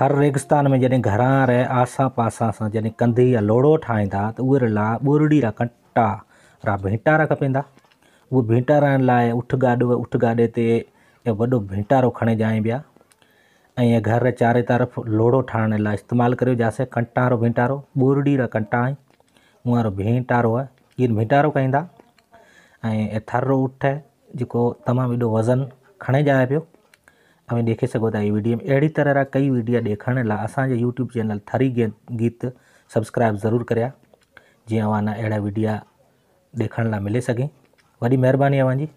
थर रेगिस्तान में जैसे घर आसा पासा से जैसे कंधी या लोड़ो ठाहींदा त उहे लाइ ॿोरड़ी जा कटा या भेटारा खपंदा उहे भेटारनि लाइ उठ गाॾो उठ गाड़े ते वॾो भेटारो खणे ॼाए ॿिया ऐं घर चारे तरफ़ लोड़ो ठाने लाइ इस्तेमालु करियो जासे कंटारो भेटारो ॿोरड़ी जा कंटा आहिनि उहा वारो भेटारो आहे इहे भेटारो कंदा थर उठ जेको तमामु एॾो वज़न खणे ॼाए पो અમે દેખી શકોતા આ વીડિયોમાં એડી તરહરા કઈ વીડિયો દેખાણ લા આસાં જે YouTube ચેનલ થ્રી ગીત સબસ્ક્રાઇબ જરૂર કરયા જી આવાના એડા વીડિયો દેખાણ લા મળી સકે બડી મેરबानी આવાંજી